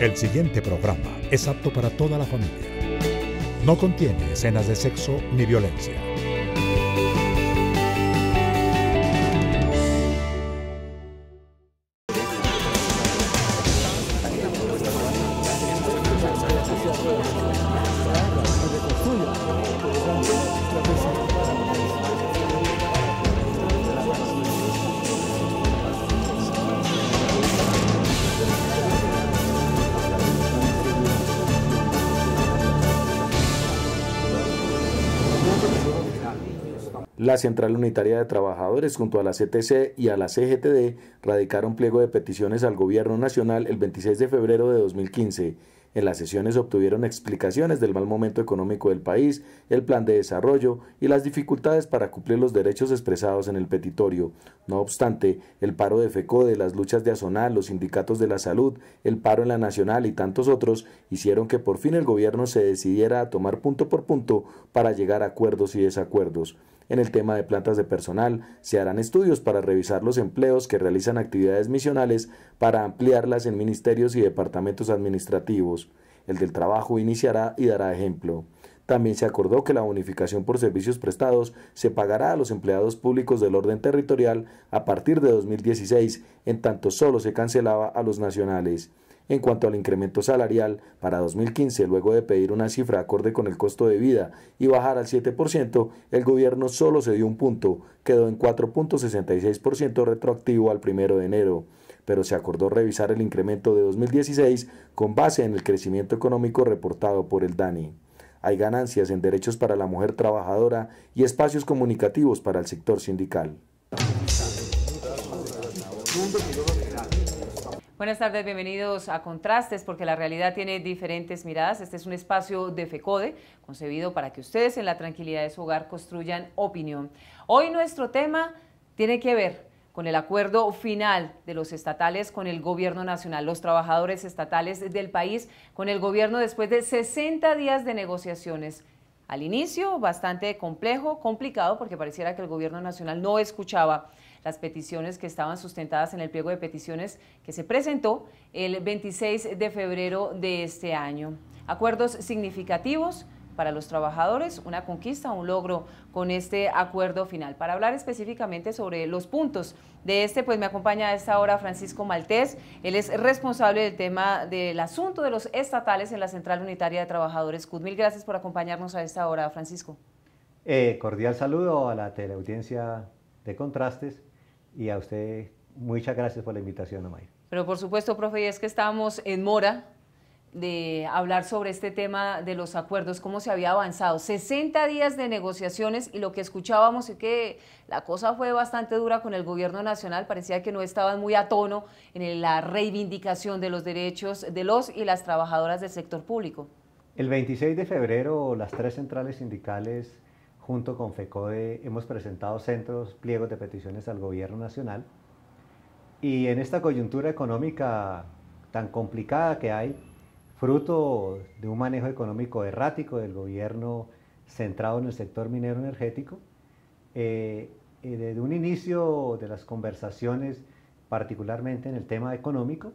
El siguiente programa es apto para toda la familia. No contiene escenas de sexo ni violencia. Central Unitaria de Trabajadores junto a la CTC y a la CGTD radicaron pliego de peticiones al Gobierno Nacional el 26 de febrero de 2015. En las sesiones obtuvieron explicaciones del mal momento económico del país, el plan de desarrollo y las dificultades para cumplir los derechos expresados en el petitorio. No obstante, el paro de FECODE, las luchas de Azonal, los sindicatos de la salud, el paro en la nacional y tantos otros hicieron que por fin el gobierno se decidiera a tomar punto por punto para llegar a acuerdos y desacuerdos. En el tema de plantas de personal, se harán estudios para revisar los empleos que realizan actividades misionales para ampliarlas en ministerios y departamentos administrativos. El del trabajo iniciará y dará ejemplo. También se acordó que la bonificación por servicios prestados se pagará a los empleados públicos del orden territorial a partir de 2016, en tanto solo se cancelaba a los nacionales. En cuanto al incremento salarial para 2015, luego de pedir una cifra acorde con el costo de vida y bajar al 7%, el gobierno solo se dio un punto, quedó en 4.66% retroactivo al 1 de enero pero se acordó revisar el incremento de 2016 con base en el crecimiento económico reportado por el DANI. Hay ganancias en derechos para la mujer trabajadora y espacios comunicativos para el sector sindical. Buenas tardes, bienvenidos a Contrastes, porque la realidad tiene diferentes miradas. Este es un espacio de FECODE, concebido para que ustedes en la tranquilidad de su hogar construyan opinión. Hoy nuestro tema tiene que ver con el acuerdo final de los estatales con el gobierno nacional, los trabajadores estatales del país con el gobierno después de 60 días de negociaciones. Al inicio bastante complejo, complicado, porque pareciera que el gobierno nacional no escuchaba las peticiones que estaban sustentadas en el pliego de peticiones que se presentó el 26 de febrero de este año. Acuerdos significativos para los trabajadores, una conquista, un logro con este acuerdo final. Para hablar específicamente sobre los puntos de este, pues me acompaña a esta hora Francisco Maltés. Él es responsable del tema del asunto de los estatales en la Central Unitaria de Trabajadores CUD. Mil gracias por acompañarnos a esta hora, Francisco. Eh, cordial saludo a la teleaudiencia de Contrastes y a usted muchas gracias por la invitación, Amaya. Pero por supuesto, profe, es que estábamos en mora de hablar sobre este tema de los acuerdos, cómo se había avanzado. 60 días de negociaciones y lo que escuchábamos es que la cosa fue bastante dura con el gobierno nacional, parecía que no estaban muy a tono en la reivindicación de los derechos de los y las trabajadoras del sector público. El 26 de febrero las tres centrales sindicales junto con FECODE hemos presentado centros, pliegos de peticiones al gobierno nacional. Y en esta coyuntura económica tan complicada que hay, fruto de un manejo económico errático del gobierno centrado en el sector minero energético, eh, desde un inicio de las conversaciones, particularmente en el tema económico,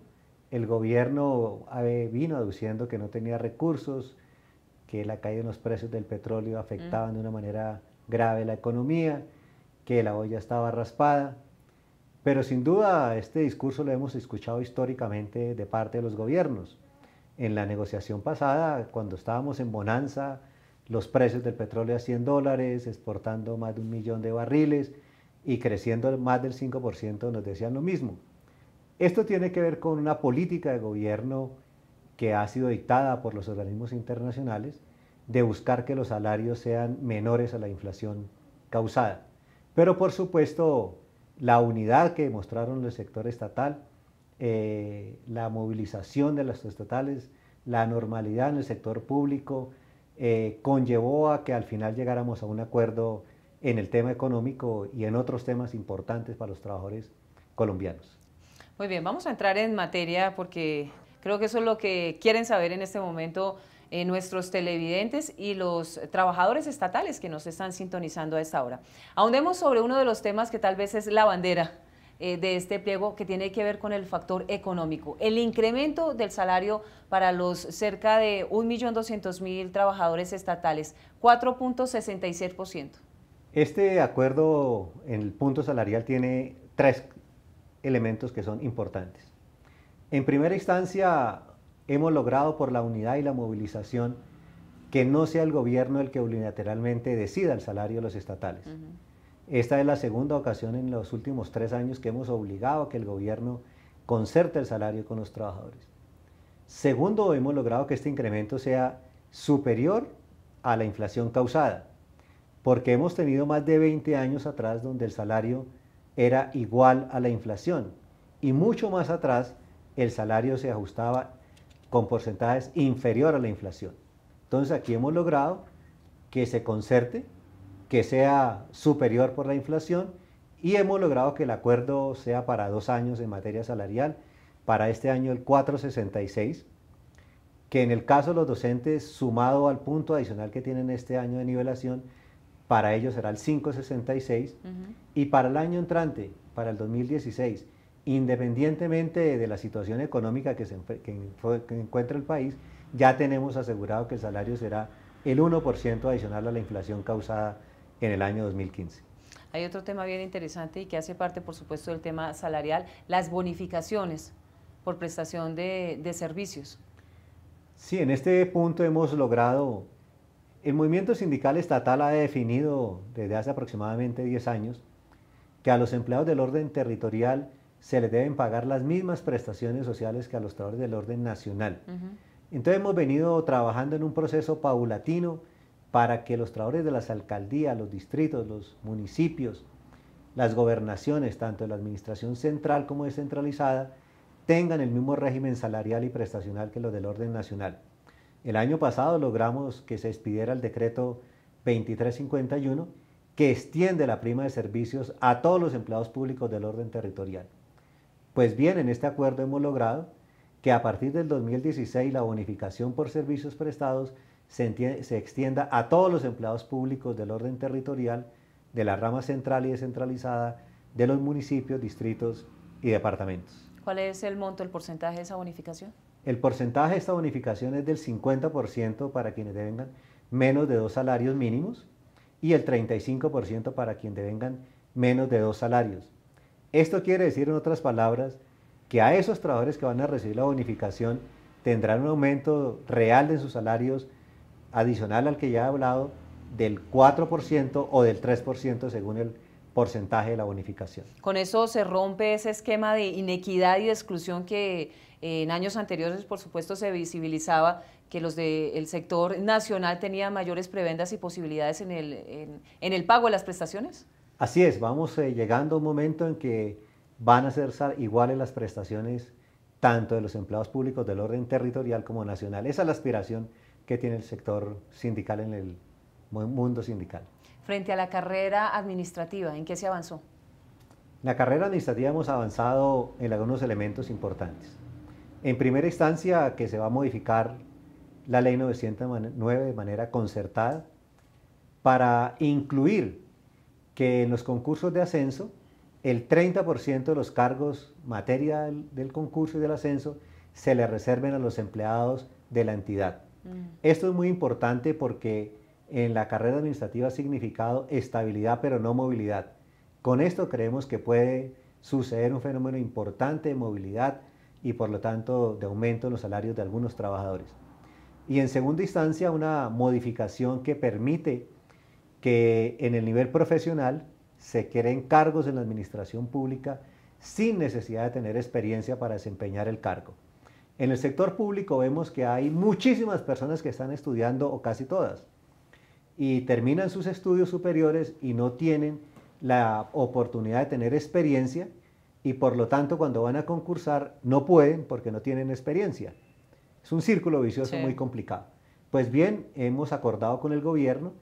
el gobierno eh, vino aduciendo que no tenía recursos, que la caída en los precios del petróleo afectaba mm. de una manera grave la economía, que la olla estaba raspada. Pero sin duda este discurso lo hemos escuchado históricamente de parte de los gobiernos. En la negociación pasada, cuando estábamos en bonanza, los precios del petróleo a 100 dólares, exportando más de un millón de barriles y creciendo más del 5%, nos decían lo mismo. Esto tiene que ver con una política de gobierno que ha sido dictada por los organismos internacionales de buscar que los salarios sean menores a la inflación causada. Pero por supuesto, la unidad que mostraron el sector estatal, eh, la movilización de las estatales, la normalidad en el sector público, eh, conllevó a que al final llegáramos a un acuerdo en el tema económico y en otros temas importantes para los trabajadores colombianos. Muy bien, vamos a entrar en materia porque Creo que eso es lo que quieren saber en este momento eh, nuestros televidentes y los trabajadores estatales que nos están sintonizando a esta hora. Ahondemos sobre uno de los temas que tal vez es la bandera eh, de este pliego que tiene que ver con el factor económico. El incremento del salario para los cerca de 1.200.000 trabajadores estatales, 4.66%. Este acuerdo en el punto salarial tiene tres elementos que son importantes. En primera instancia, hemos logrado por la unidad y la movilización que no sea el gobierno el que unilateralmente decida el salario de los estatales. Esta es la segunda ocasión en los últimos tres años que hemos obligado a que el gobierno concerte el salario con los trabajadores. Segundo, hemos logrado que este incremento sea superior a la inflación causada, porque hemos tenido más de 20 años atrás donde el salario era igual a la inflación y mucho más atrás el salario se ajustaba con porcentajes inferior a la inflación. Entonces aquí hemos logrado que se concerte, que sea superior por la inflación y hemos logrado que el acuerdo sea para dos años en materia salarial, para este año el 466, que en el caso de los docentes, sumado al punto adicional que tienen este año de nivelación, para ellos será el 566 y para el año entrante, para el 2016, independientemente de la situación económica que, se, encuentra el país, ya tenemos asegurado que el salario será el 1% adicional a la inflación causada en el año 2015. Hay otro tema bien interesante y que hace parte, por supuesto, del tema salarial, las bonificaciones por prestación de, de servicios. Sí, en este punto hemos logrado, el movimiento sindical estatal ha definido desde hace aproximadamente 10 años que a los empleados del orden territorial se les deben pagar las mismas prestaciones sociales que a los trabajadores del orden nacional. Entonces hemos venido trabajando en un proceso paulatino para que los trabajadores de las alcaldías, los distritos, los municipios, las gobernaciones, tanto de la administración central como descentralizada, tengan el mismo régimen salarial y prestacional que los del orden nacional. El año pasado logramos que se expidiera el decreto 2351 que extiende la prima de servicios a todos los empleados públicos del orden territorial. Pues bien, en este acuerdo hemos logrado que a partir del 2016 la bonificación por servicios prestados se, extienda a todos los empleados públicos del orden territorial, de la rama central y descentralizada, de los municipios, distritos y departamentos. ¿Cuál es el monto, el porcentaje de esa bonificación? El porcentaje de esta bonificación es del 50% para quienes devengan menos de dos salarios mínimos y el 35% para quienes devengan menos de dos salarios. Esto quiere decir, en otras palabras, que a esos trabajadores que van a recibir la bonificación tendrán un aumento real de sus salarios adicional al que ya he hablado del 4% o del 3% según el porcentaje de la bonificación. Con eso se rompe ese esquema de inequidad y de exclusión que eh, en años anteriores, por supuesto, se visibilizaba que los del sector nacional tenían mayores prebendas y posibilidades en el, en el pago de las prestaciones. Así es, vamos eh, llegando a un momento en que van a ser iguales las prestaciones tanto de los empleados públicos del orden territorial como nacional. Esa es la aspiración que tiene el sector sindical en el mundo sindical. Frente a la carrera administrativa, ¿en qué se avanzó? En la carrera administrativa hemos avanzado en algunos elementos importantes. En primera instancia, que se va a modificar la ley 909 de manera concertada para incluir que en los concursos de ascenso, el 30% de los cargos materia del, concurso y del ascenso se le reserven a los empleados de la entidad. Mm. Esto es muy importante porque en la carrera administrativa ha significado estabilidad pero no movilidad. Con esto creemos que puede suceder un fenómeno importante de movilidad y por lo tanto de aumento en los salarios de algunos trabajadores. Y en segunda instancia, una modificación que permite que en el nivel profesional se creen cargos en la administración pública sin necesidad de tener experiencia para desempeñar el cargo. En el sector público vemos que hay muchísimas personas que están estudiando, o casi todas, y terminan sus estudios superiores y no tienen la oportunidad de tener experiencia y por lo tanto cuando van a concursar no pueden porque no tienen experiencia. Es un círculo vicioso muy complicado. Pues bien, hemos acordado con el gobierno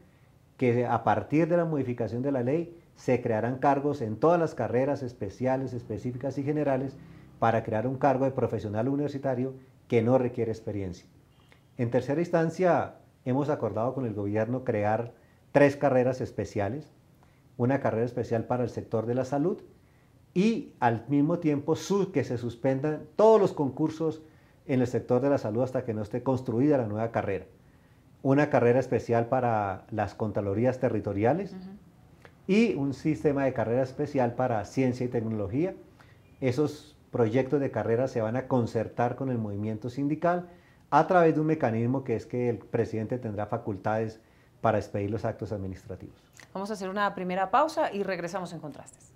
que a partir de la modificación de la ley se crearán cargos en todas las carreras especiales, específicas y generales para crear un cargo de profesional universitario que no requiere experiencia. En tercera instancia, hemos acordado con el gobierno crear tres carreras especiales, una carrera especial para el sector de la salud y al mismo tiempo que se suspendan todos los concursos en el sector de la salud hasta que no esté construida la nueva carrera una carrera especial para las Contralorías Territoriales y un sistema de carrera especial para ciencia y tecnología. Esos proyectos de carrera se van a concertar con el movimiento sindical a través de un mecanismo que es que el presidente tendrá facultades para expedir los actos administrativos. Vamos a hacer una primera pausa y regresamos en contrastes.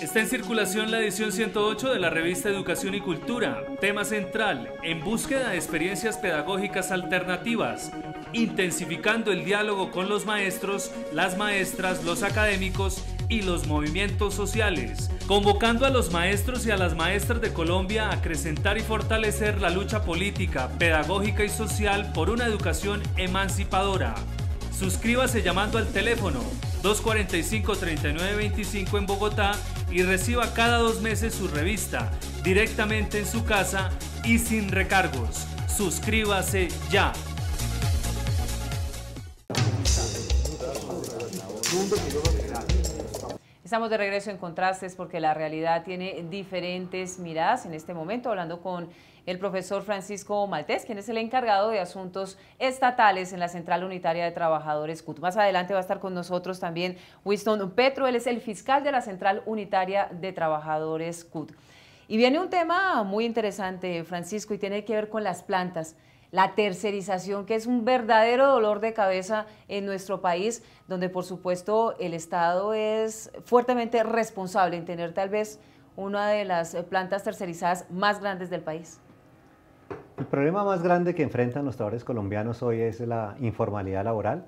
Está en circulación la edición 108 de la revista Educación y Cultura, tema central, en búsqueda de experiencias pedagógicas alternativas, intensificando el diálogo con los maestros, las maestras, los académicos y los movimientos sociales, convocando a los maestros y a las maestras de Colombia a acrecentar y fortalecer la lucha política, pedagógica y social por una educación emancipadora. Suscríbase llamando al teléfono 245-3925 en Bogotá y reciba cada dos meses su revista directamente en su casa y sin recargos. Suscríbase ya. Estamos de regreso en Contrastes porque la realidad tiene diferentes miradas. En este momento hablando con el profesor Francisco Maltés, quien es el encargado de asuntos estatales en la Central Unitaria de Trabajadores CUT. Más adelante va a estar con nosotros también Winston Petro, él es el fiscal de la Central Unitaria de Trabajadores CUT. Y viene un tema muy interesante, Francisco, y tiene que ver con las plantas la tercerización, que es un verdadero dolor de cabeza en nuestro país, donde por supuesto el Estado es fuertemente responsable en tener tal vez una de las plantas tercerizadas más grandes del país. El problema más grande que enfrentan los trabajadores colombianos hoy es la informalidad laboral.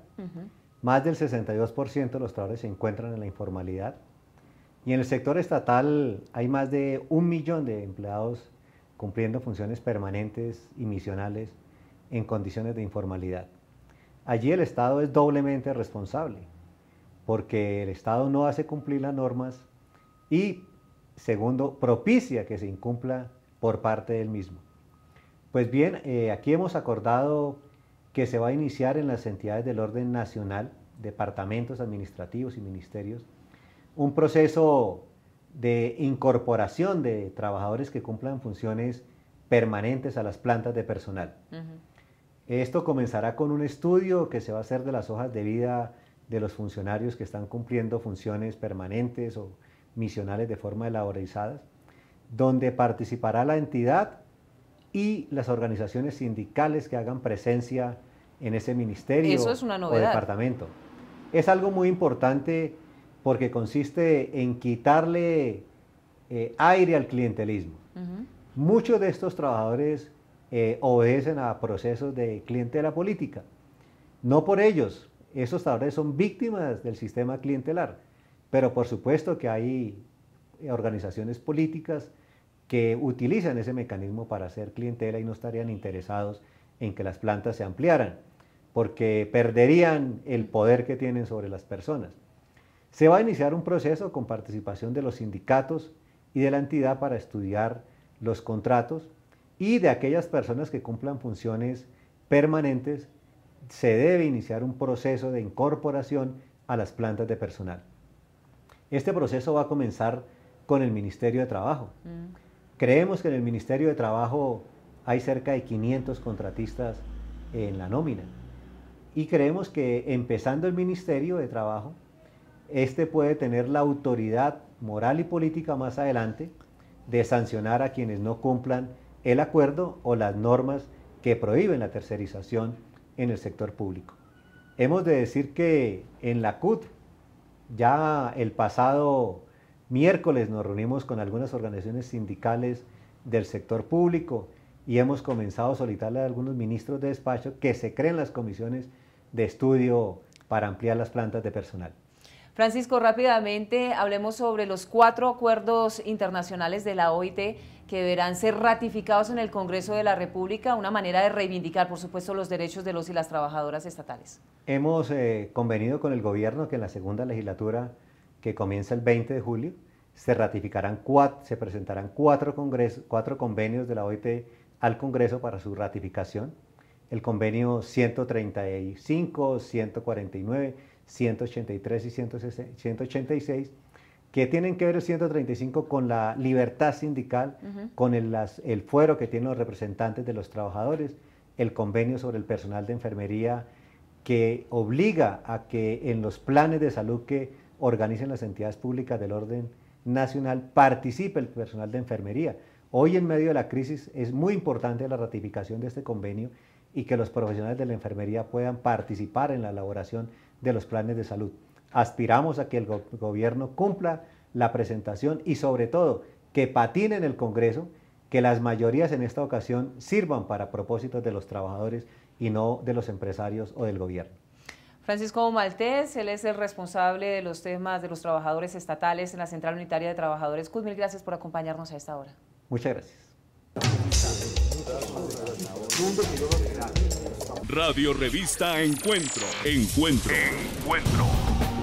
Más del 62% de los trabajadores se encuentran en la informalidad. Y en el sector estatal hay más de un millón de empleados cumpliendo funciones permanentes y misionales en condiciones de informalidad. Allí el Estado es doblemente responsable, porque el Estado no hace cumplir las normas y, segundo, propicia que se incumpla por parte del mismo. Pues bien, eh, aquí hemos acordado que se va a iniciar en las entidades del orden nacional, departamentos administrativos y ministerios, un proceso de incorporación de trabajadores que cumplan funciones permanentes a las plantas de personal. Esto comenzará con un estudio que se va a hacer de las hojas de vida de los funcionarios que están cumpliendo funciones permanentes o misionales de forma elaborizada, donde participará la entidad y las organizaciones sindicales que hagan presencia en ese ministerio o departamento. Es algo muy importante porque consiste en quitarle eh, aire al clientelismo. Muchos de estos trabajadores eh, obedecen a procesos de clientela política. No por ellos, esos trabajadores son víctimas del sistema clientelar, pero por supuesto que hay eh, organizaciones políticas que utilizan ese mecanismo para hacer clientela y no estarían interesados en que las plantas se ampliaran, porque perderían el poder que tienen sobre las personas. Se va a iniciar un proceso con participación de los sindicatos y de la entidad para estudiar los contratos y de aquellas personas que cumplan funciones permanentes, se debe iniciar un proceso de incorporación a las plantas de personal. Este proceso va a comenzar con el Ministerio de Trabajo. Mm. Creemos que en el Ministerio de Trabajo hay cerca de 500 contratistas en la nómina. Y creemos que empezando el Ministerio de Trabajo, este puede tener la autoridad moral y política más adelante de sancionar a quienes no cumplan el acuerdo o las normas que prohíben la tercerización en el sector público. Hemos de decir que en la CUT ya el pasado miércoles nos reunimos con algunas organizaciones sindicales del sector público y hemos comenzado a solicitarle a algunos ministros de despacho que se creen las comisiones de estudio para ampliar las plantas de personal. Francisco, rápidamente hablemos sobre los cuatro acuerdos internacionales de la OIT que deberán ser ratificados en el Congreso de la República, una manera de reivindicar, por supuesto, los derechos de los y las trabajadoras estatales. Hemos eh, convenido con el gobierno que en la segunda legislatura, que comienza el 20 de julio, se ratificarán se presentarán cuatro, cuatro convenios de la OIT al Congreso para su ratificación. El convenio 135, 149, 183 y 186 que tienen que ver el 135 con la libertad sindical, con el, el, fuero que tienen los representantes de los trabajadores, el convenio sobre el personal de enfermería que obliga a que en los planes de salud que organicen las entidades públicas del orden nacional participe el personal de enfermería. Hoy en medio de la crisis es muy importante la ratificación de este convenio y que los profesionales de la enfermería puedan participar en la elaboración de los planes de salud aspiramos a que el gobierno cumpla la presentación y sobre todo que patine en el Congreso, que las mayorías en esta ocasión sirvan para propósitos de los trabajadores y no de los empresarios o del gobierno. Francisco Maltés, él es el responsable de los temas de los trabajadores estatales en la Central Unitaria de Trabajadores. Cus, mil gracias por acompañarnos a esta hora. Muchas gracias. Radio Revista Encuentro. Encuentro. Encuentro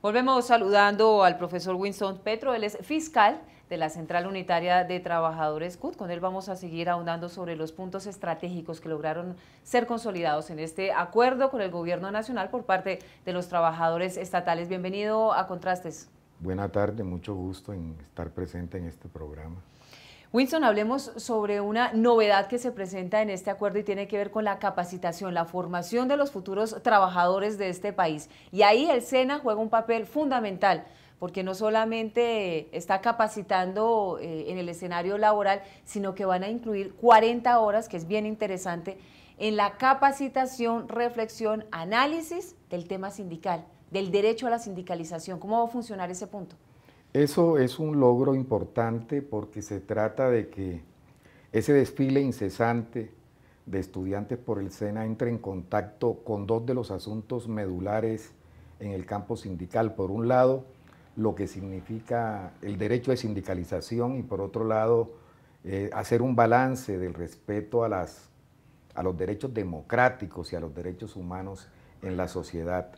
Volvemos saludando al profesor Winston Petro, él es fiscal de la Central Unitaria de Trabajadores CUT. Con él vamos a seguir ahondando sobre los puntos estratégicos que lograron ser consolidados en este acuerdo con el gobierno nacional por parte de los trabajadores estatales. Bienvenido a Contrastes. Buena tarde, mucho gusto en estar presente en este programa. Winston, hablemos sobre una novedad que se presenta en este acuerdo y tiene que ver con la capacitación, la formación de los futuros trabajadores de este país. Y ahí el SENA juega un papel fundamental porque no solamente está capacitando eh, en el escenario laboral, sino que van a incluir 40 horas, que es bien interesante, en la capacitación, reflexión, análisis del tema sindical, del derecho a la sindicalización. ¿Cómo va a funcionar ese punto? Eso es un logro importante porque se trata de que ese desfile incesante de estudiantes por el SENA entre en contacto con dos de los asuntos medulares en el campo sindical. Por un lado, lo que significa el derecho de sindicalización y por otro lado, eh, hacer un balance del respeto a, las, a los derechos democráticos y a los derechos humanos en la sociedad.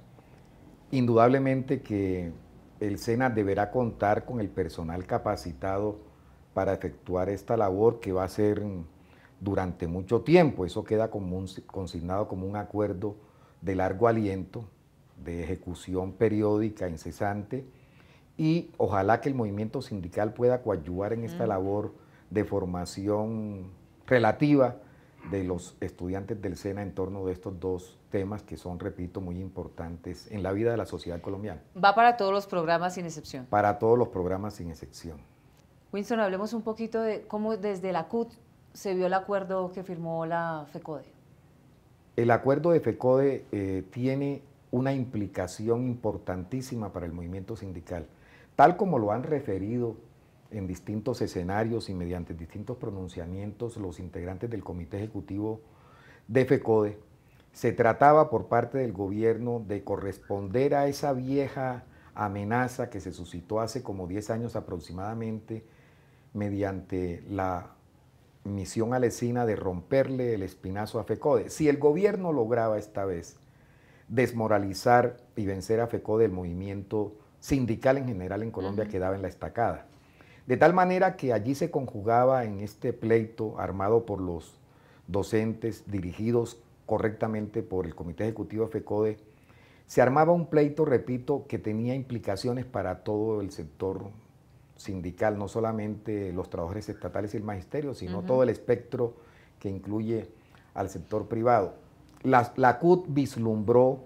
Indudablemente que el SENA deberá contar con el personal capacitado para efectuar esta labor que va a ser durante mucho tiempo. Eso queda como consignado como un acuerdo de largo aliento, de ejecución periódica, incesante, y ojalá que el movimiento sindical pueda coadyuvar en esta mm. labor de formación relativa de los estudiantes del SENA en torno de estos dos temas que son, repito, muy importantes en la vida de la sociedad colombiana. Va para todos los programas sin excepción. Para todos los programas sin excepción. Winston, hablemos un poquito de cómo desde la CUT se vio el acuerdo que firmó la FECODE. El acuerdo de FECODE eh, tiene una implicación importantísima para el movimiento sindical. Tal como lo han referido en distintos escenarios y mediante distintos pronunciamientos los integrantes del Comité Ejecutivo de FECODE, se trataba por parte del gobierno de corresponder a esa vieja amenaza que se suscitó hace como 10 años aproximadamente mediante la misión alesina de romperle el espinazo a FECODE. Si el gobierno lograba esta vez desmoralizar y vencer a FECODE, el movimiento sindical en general en Colombia quedaba en la estacada. De tal manera que allí se conjugaba en este pleito armado por los docentes, dirigidos correctamente por el Comité Ejecutivo de FECODE, se armaba un pleito, repito, que tenía implicaciones para todo el sector sindical, no solamente los trabajadores estatales y el magisterio, sino todo el espectro que incluye al sector privado. La, la CUT vislumbró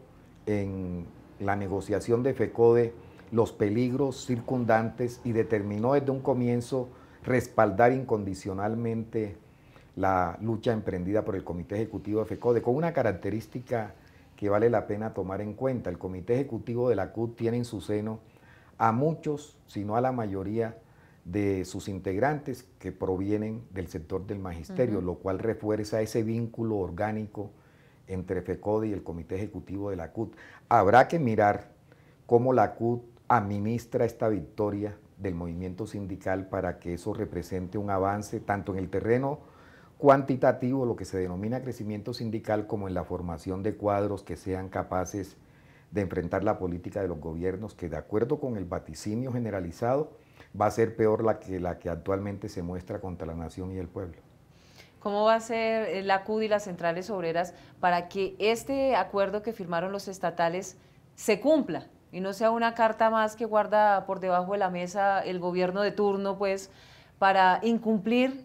en la negociación de FECODE los peligros circundantes y determinó desde un comienzo respaldar incondicionalmente la lucha emprendida por el Comité Ejecutivo de FECODE, con una característica que vale la pena tomar en cuenta. El Comité Ejecutivo de la CUT tiene en su seno a muchos, si no a la mayoría, de sus integrantes que provienen del sector del magisterio, lo cual refuerza ese vínculo orgánico entre FECODE y el Comité Ejecutivo de la CUT. Habrá que mirar cómo la CUT administra esta victoria del movimiento sindical para que eso represente un avance tanto en el terreno cuantitativo, lo que se denomina crecimiento sindical, como en la formación de cuadros que sean capaces de enfrentar la política de los gobiernos, que de acuerdo con el vaticinio generalizado va a ser peor la que la que actualmente se muestra contra la nación y el pueblo. ¿Cómo va a ser eh, la CUD y las centrales obreras para que este acuerdo que firmaron los estatales se cumpla? y no sea una carta más que guarda por debajo de la mesa el gobierno de turno, pues, para incumplir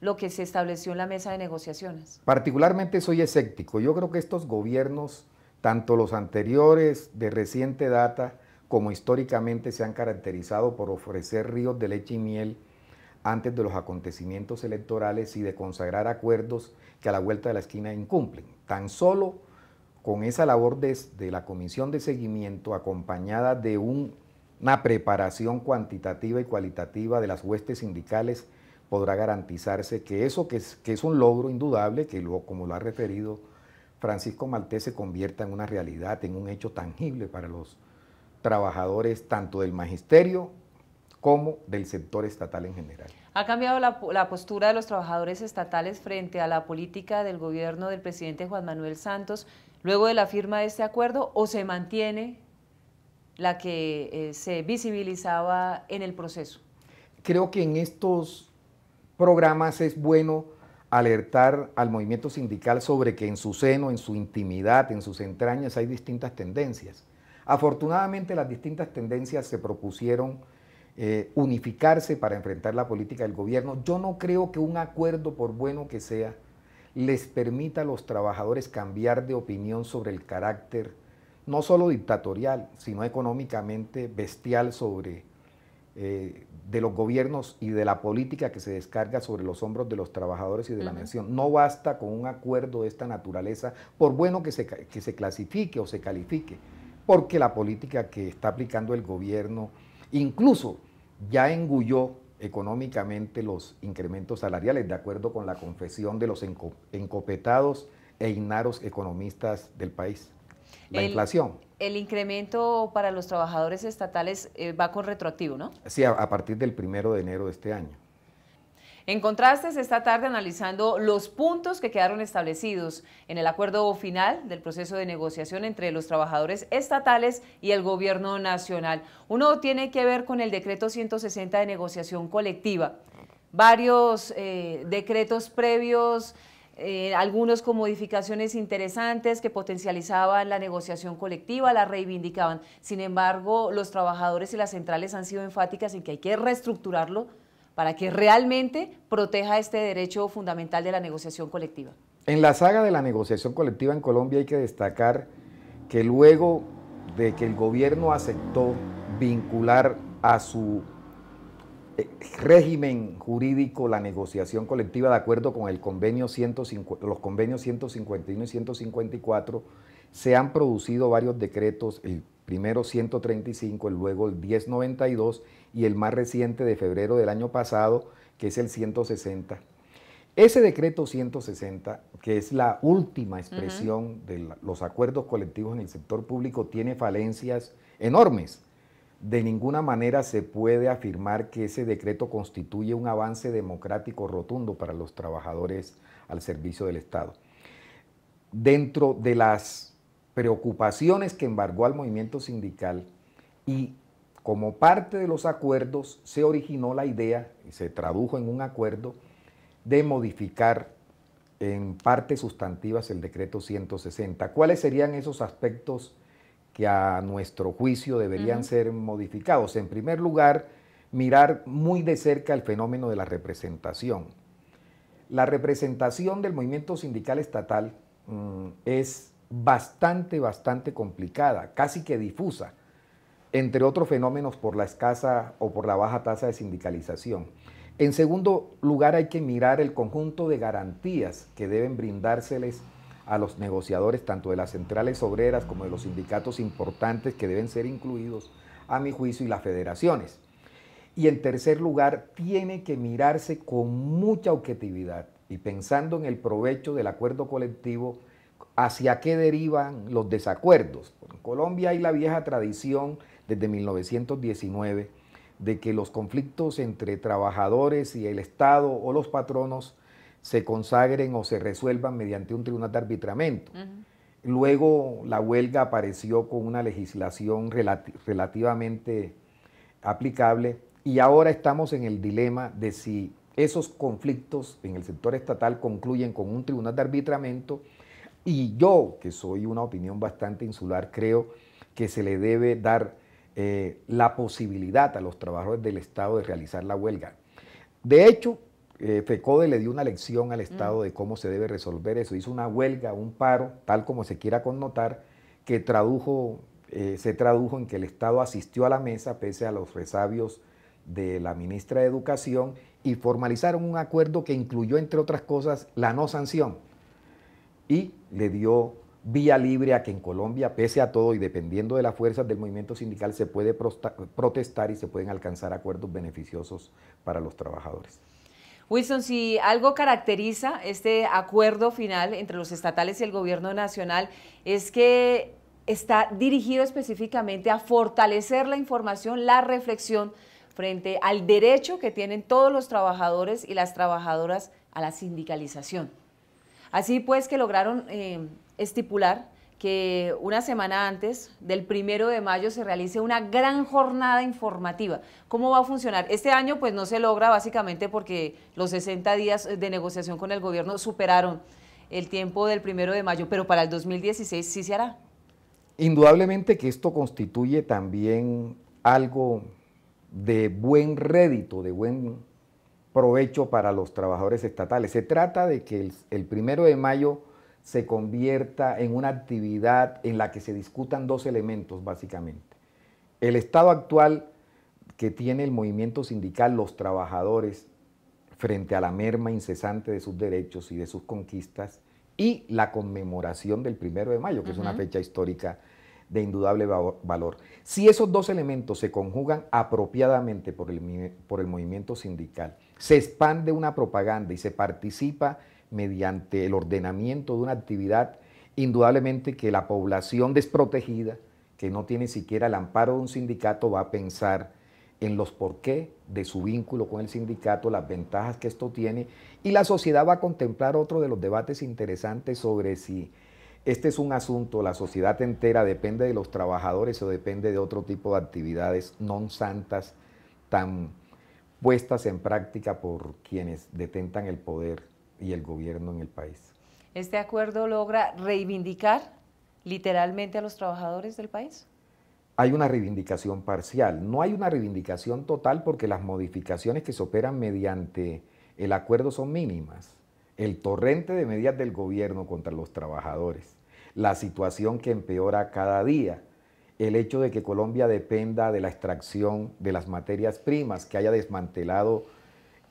lo que se estableció en la mesa de negociaciones. Particularmente soy escéptico. Yo creo que estos gobiernos, tanto los anteriores de reciente data como históricamente, se han caracterizado por ofrecer ríos de leche y miel antes de los acontecimientos electorales y de consagrar acuerdos que a la vuelta de la esquina incumplen. Tan solo con esa labor de, la comisión de seguimiento acompañada de una preparación cuantitativa y cualitativa de las huestes sindicales, podrá garantizarse que eso que es, un logro indudable, que lo, como lo ha referido Francisco Maltés, se convierta en una realidad, en un hecho tangible para los trabajadores tanto del magisterio como del sector estatal en general. ¿Ha cambiado la, postura de los trabajadores estatales frente a la política del gobierno del presidente Juan Manuel Santos luego de la firma de este acuerdo o se mantiene la que eh, se visibilizaba en el proceso? Creo que en estos programas es bueno alertar al movimiento sindical sobre que en su seno, en su intimidad, en sus entrañas hay distintas tendencias. Afortunadamente las distintas tendencias se propusieron eh, unificarse para enfrentar la política del gobierno. Yo no creo que un acuerdo, por bueno que sea, les permita a los trabajadores cambiar de opinión sobre el carácter no solo dictatorial, sino económicamente bestial sobre eh, de los gobiernos y de la política que se descarga sobre los hombros de los trabajadores y de la nación. No basta con un acuerdo de esta naturaleza, por bueno que se, que se clasifique o se califique, porque la política que está aplicando el gobierno incluso ya engulló económicamente los incrementos salariales, de acuerdo con la confesión de los encopetados e inaros economistas del país. La inflación. El incremento para los trabajadores estatales eh, va con retroactivo, ¿no? Sí, a, partir del primero de enero de este año. En contraste, esta tarde analizando los puntos que quedaron establecidos en el acuerdo final del proceso de negociación entre los trabajadores estatales y el gobierno nacional. Uno tiene que ver con el decreto 160 de negociación colectiva. Varios eh, decretos previos eh, algunos con modificaciones interesantes que potencializaban la negociación colectiva, la reivindicaban. Sin embargo, los trabajadores y las centrales han sido enfáticas en que hay que reestructurarlo para que realmente proteja este derecho fundamental de la negociación colectiva. En la saga de la negociación colectiva en Colombia hay que destacar que luego de que el gobierno aceptó vincular a su eh, régimen jurídico la negociación colectiva de acuerdo con el convenio los convenios 151 y 154, se han producido varios decretos, el primero 135, luego el 1092 y el más reciente de febrero del año pasado, que es el 160. Ese decreto 160, que es la última expresión de los acuerdos colectivos en el sector público, tiene falencias enormes. De ninguna manera se puede afirmar que ese decreto constituye un avance democrático rotundo para los trabajadores al servicio del Estado. Dentro de las preocupaciones que embargó al movimiento sindical y como parte de los acuerdos se originó la idea y se tradujo en un acuerdo de modificar en partes sustantivas el decreto 160. ¿Cuáles serían esos aspectos que a nuestro juicio deberían ser modificados? En primer lugar, mirar muy de cerca el fenómeno de la representación. La representación del movimiento sindical estatal mm, es bastante, bastante complicada, casi que difusa, entre otros fenómenos por la escasa o por la baja tasa de sindicalización. En segundo lugar, hay que mirar el conjunto de garantías que deben brindárseles a los negociadores, tanto de las centrales obreras como de los sindicatos importantes que deben ser incluidos, a mi juicio, y las federaciones. Y en tercer lugar, tiene que mirarse con mucha objetividad y pensando en el provecho del acuerdo colectivo hacia qué derivan los desacuerdos. En Colombia hay la vieja tradición desde 1919 de que los conflictos entre trabajadores y el Estado o los patronos se consagren o se resuelvan mediante un tribunal de arbitramiento. Luego la huelga apareció con una legislación relativamente aplicable y ahora estamos en el dilema de si esos conflictos en el sector estatal concluyen con un tribunal de arbitramento y yo, que soy una opinión bastante insular, creo que se le debe dar eh, la posibilidad a los trabajadores del Estado de realizar la huelga. De hecho, eh, FECODE le dio una lección al Estado mm. de cómo se debe resolver eso. Hizo una huelga, un paro, tal como se quiera connotar, que tradujo, eh, se tradujo en que el Estado asistió a la mesa pese a los resabios de la ministra de Educación y formalizaron un acuerdo que incluyó, entre otras cosas, la no sanción. Y le dio vía libre a que en Colombia, pese a todo y dependiendo de las fuerzas del movimiento sindical, se puede protestar y se pueden alcanzar acuerdos beneficiosos para los trabajadores. Wilson, si algo caracteriza este acuerdo final entre los estatales y el gobierno nacional es que está dirigido específicamente a fortalecer la información, la reflexión frente al derecho que tienen todos los trabajadores y las trabajadoras a la sindicalización. Así pues que lograron eh, estipular que una semana antes del primero de mayo se realice una gran jornada informativa. ¿Cómo va a funcionar? Este año pues no se logra básicamente porque los 60 días de negociación con el gobierno superaron el tiempo del primero de mayo, pero para el 2016 sí se hará. Indudablemente que esto constituye también algo de buen rédito, de buen provecho para los trabajadores estatales. Se trata de que el, primero de mayo se convierta en una actividad en la que se discutan dos elementos básicamente. El estado actual que tiene el movimiento sindical, los trabajadores, frente a la merma incesante de sus derechos y de sus conquistas, y la conmemoración del primero de mayo, que es una fecha histórica de indudable valor. Si esos dos elementos se conjugan apropiadamente por el, por el movimiento sindical, se expande una propaganda y se participa mediante el ordenamiento de una actividad, indudablemente que la población desprotegida, que no tiene siquiera el amparo de un sindicato, va a pensar en los qué de su vínculo con el sindicato, las ventajas que esto tiene, y la sociedad va a contemplar otro de los debates interesantes sobre si este es un asunto, la sociedad entera depende de los trabajadores o depende de otro tipo de actividades no santas tan puestas en práctica por quienes detentan el poder y el gobierno en el país. ¿Este acuerdo logra reivindicar literalmente a los trabajadores del país? Hay una reivindicación parcial, no hay una reivindicación total porque las modificaciones que se operan mediante el acuerdo son mínimas el torrente de medidas del gobierno contra los trabajadores, la situación que empeora cada día, el hecho de que Colombia dependa de la extracción de las materias primas, que haya desmantelado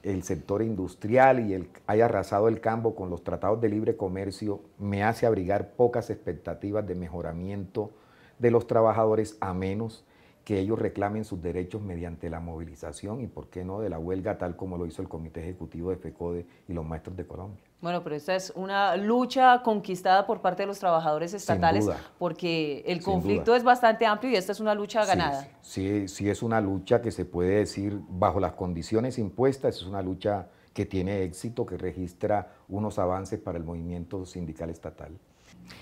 el sector industrial y haya arrasado el campo con los tratados de libre comercio, me hace abrigar pocas expectativas de mejoramiento de los trabajadores a menos que ellos reclamen sus derechos mediante la movilización y, por qué no, de la huelga, tal como lo hizo el Comité Ejecutivo de FECODE y los maestros de Colombia. Bueno, pero esta es una lucha conquistada por parte de los trabajadores estatales, porque el conflicto es bastante amplio y esta es una lucha ganada. Sí, sí, es una lucha que se puede decir, bajo las condiciones impuestas, es una lucha que tiene éxito, que registra unos avances para el movimiento sindical estatal.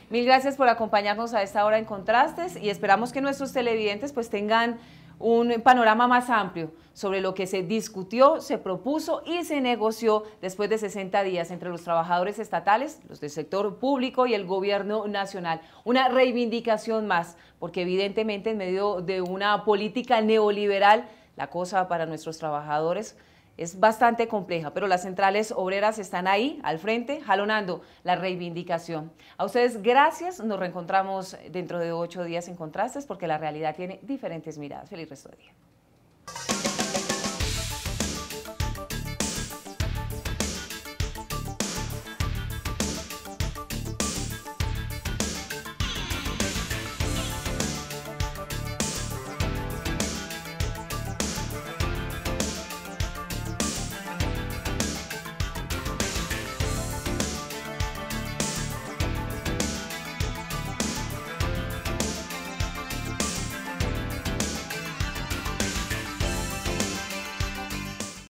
Mil gracias por acompañarnos a esta hora en Contrastes y esperamos que nuestros televidentes pues tengan un panorama más amplio sobre lo que se discutió, se propuso y se negoció después de 60 días entre los trabajadores estatales, los del sector público y el gobierno nacional. Una reivindicación más, porque evidentemente en medio de una política neoliberal, la cosa para nuestros trabajadores es bastante compleja, pero las centrales obreras están ahí, al frente, jalonando la reivindicación. A ustedes, gracias. Nos reencontramos dentro de ocho días en Contrastes porque la realidad tiene diferentes miradas. Feliz resto de día.